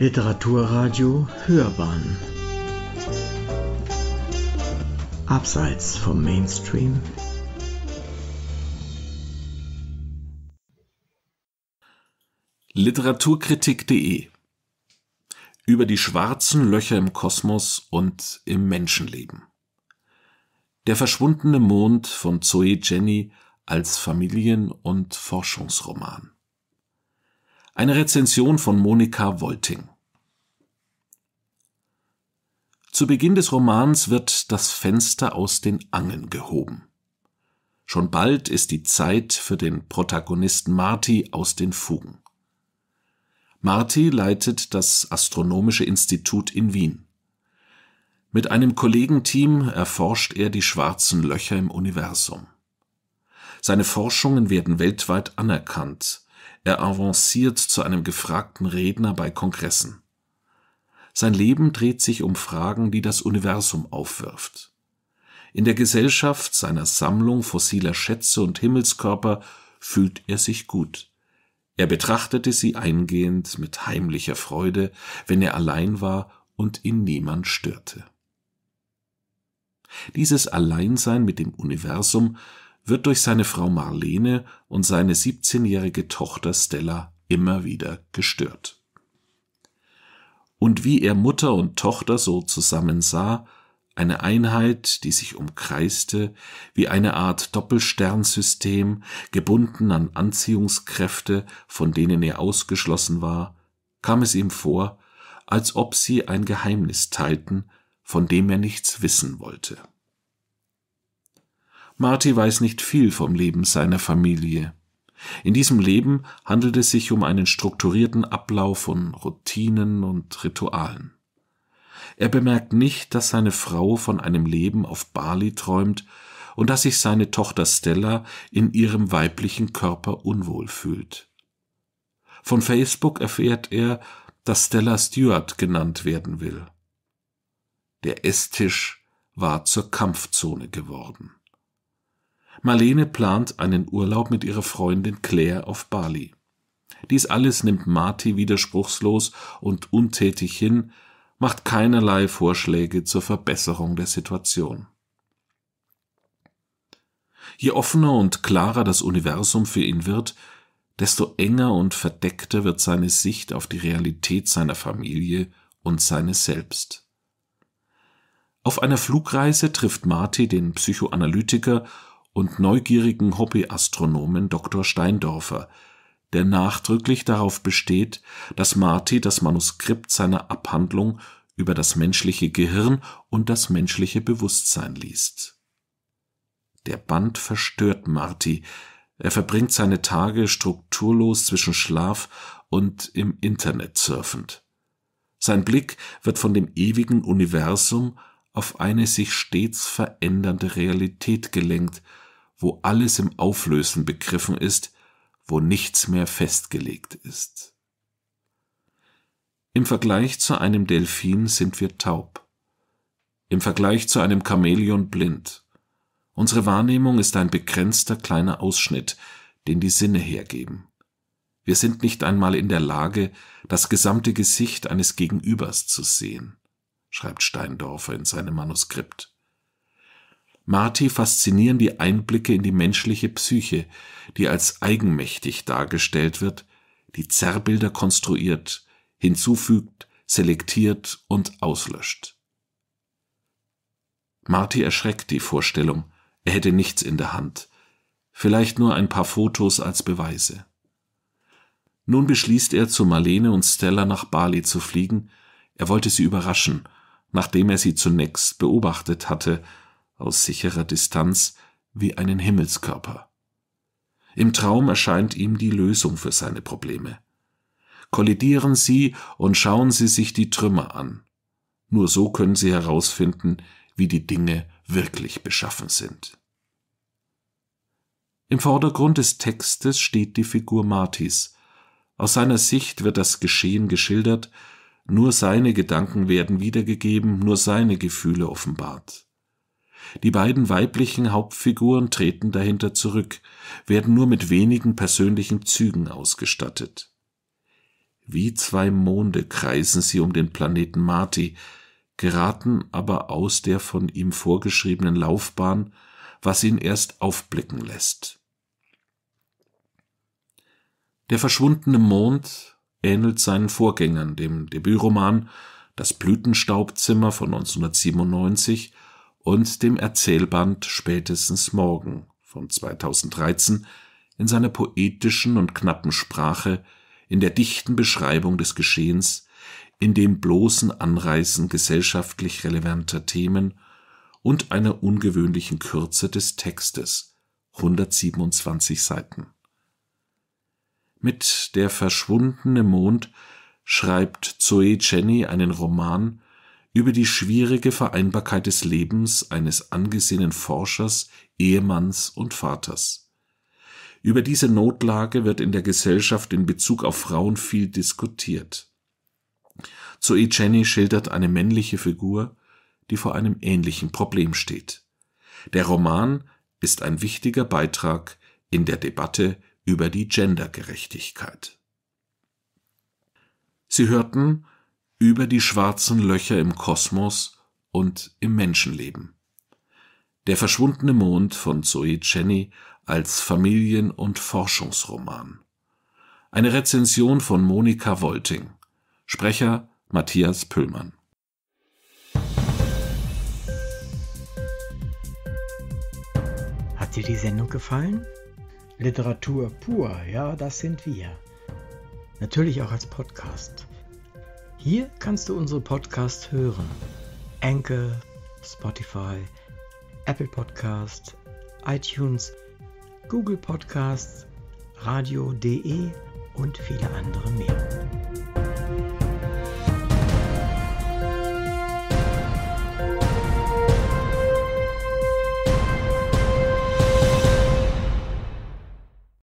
Literaturradio Hörbahn Abseits vom Mainstream Literaturkritik.de Über die schwarzen Löcher im Kosmos und im Menschenleben Der verschwundene Mond von Zoe Jenny als Familien- und Forschungsroman eine Rezension von Monika Wolting. Zu Beginn des Romans wird das Fenster aus den Angeln gehoben. Schon bald ist die Zeit für den Protagonisten Marty aus den Fugen. Marty leitet das Astronomische Institut in Wien. Mit einem Kollegenteam erforscht er die schwarzen Löcher im Universum. Seine Forschungen werden weltweit anerkannt er avanciert zu einem gefragten Redner bei Kongressen. Sein Leben dreht sich um Fragen, die das Universum aufwirft. In der Gesellschaft seiner Sammlung fossiler Schätze und Himmelskörper fühlt er sich gut. Er betrachtete sie eingehend mit heimlicher Freude, wenn er allein war und ihn niemand störte. Dieses Alleinsein mit dem Universum wird durch seine Frau Marlene und seine 17-jährige Tochter Stella immer wieder gestört. Und wie er Mutter und Tochter so zusammen sah, eine Einheit, die sich umkreiste, wie eine Art Doppelsternsystem, gebunden an Anziehungskräfte, von denen er ausgeschlossen war, kam es ihm vor, als ob sie ein Geheimnis teilten, von dem er nichts wissen wollte. Marty weiß nicht viel vom Leben seiner Familie. In diesem Leben handelt es sich um einen strukturierten Ablauf von Routinen und Ritualen. Er bemerkt nicht, dass seine Frau von einem Leben auf Bali träumt und dass sich seine Tochter Stella in ihrem weiblichen Körper unwohl fühlt. Von Facebook erfährt er, dass Stella Stewart genannt werden will. Der Esstisch war zur Kampfzone geworden. Marlene plant einen Urlaub mit ihrer Freundin Claire auf Bali. Dies alles nimmt Marty widerspruchslos und untätig hin, macht keinerlei Vorschläge zur Verbesserung der Situation. Je offener und klarer das Universum für ihn wird, desto enger und verdeckter wird seine Sicht auf die Realität seiner Familie und seines Selbst. Auf einer Flugreise trifft Marty den Psychoanalytiker und neugierigen Hobbyastronomen Dr. Steindorfer, der nachdrücklich darauf besteht, dass Marty das Manuskript seiner Abhandlung über das menschliche Gehirn und das menschliche Bewusstsein liest. Der Band verstört Marty, er verbringt seine Tage strukturlos zwischen Schlaf und im Internet surfend. Sein Blick wird von dem ewigen Universum auf eine sich stets verändernde Realität gelenkt – wo alles im Auflösen begriffen ist, wo nichts mehr festgelegt ist. Im Vergleich zu einem Delfin sind wir taub, im Vergleich zu einem Chamäleon blind. Unsere Wahrnehmung ist ein begrenzter kleiner Ausschnitt, den die Sinne hergeben. Wir sind nicht einmal in der Lage, das gesamte Gesicht eines Gegenübers zu sehen, schreibt Steindorfer in seinem Manuskript. Marty faszinieren die Einblicke in die menschliche Psyche, die als eigenmächtig dargestellt wird, die Zerrbilder konstruiert, hinzufügt, selektiert und auslöscht. Marty erschreckt die Vorstellung, er hätte nichts in der Hand, vielleicht nur ein paar Fotos als Beweise. Nun beschließt er, zu Marlene und Stella nach Bali zu fliegen, er wollte sie überraschen, nachdem er sie zunächst beobachtet hatte, aus sicherer Distanz wie einen Himmelskörper. Im Traum erscheint ihm die Lösung für seine Probleme. Kollidieren Sie und schauen Sie sich die Trümmer an. Nur so können Sie herausfinden, wie die Dinge wirklich beschaffen sind. Im Vordergrund des Textes steht die Figur Martis. Aus seiner Sicht wird das Geschehen geschildert, nur seine Gedanken werden wiedergegeben, nur seine Gefühle offenbart. Die beiden weiblichen Hauptfiguren treten dahinter zurück, werden nur mit wenigen persönlichen Zügen ausgestattet. Wie zwei Monde kreisen sie um den Planeten Marti, geraten aber aus der von ihm vorgeschriebenen Laufbahn, was ihn erst aufblicken lässt. Der verschwundene Mond ähnelt seinen Vorgängern, dem Debütroman Das Blütenstaubzimmer von 1997 und dem Erzählband Spätestens morgen von 2013 in seiner poetischen und knappen Sprache, in der dichten Beschreibung des Geschehens, in dem bloßen Anreißen gesellschaftlich relevanter Themen und einer ungewöhnlichen Kürze des Textes 127 Seiten. Mit Der verschwundene Mond schreibt Zoe Jenny einen Roman, über die schwierige Vereinbarkeit des Lebens eines angesehenen Forschers, Ehemanns und Vaters. Über diese Notlage wird in der Gesellschaft in Bezug auf Frauen viel diskutiert. Zoe Jenny schildert eine männliche Figur, die vor einem ähnlichen Problem steht. Der Roman ist ein wichtiger Beitrag in der Debatte über die Gendergerechtigkeit. Sie hörten über die schwarzen Löcher im Kosmos und im Menschenleben. Der verschwundene Mond von Zoe Chenny als Familien- und Forschungsroman. Eine Rezension von Monika Wolting. Sprecher Matthias Püllmann. Hat dir die Sendung gefallen? Literatur pur, ja, das sind wir. Natürlich auch als Podcast. Hier kannst du unsere Podcasts hören. Anchor, Spotify, Apple Podcast, iTunes, Google Podcasts, radio.de und viele andere mehr.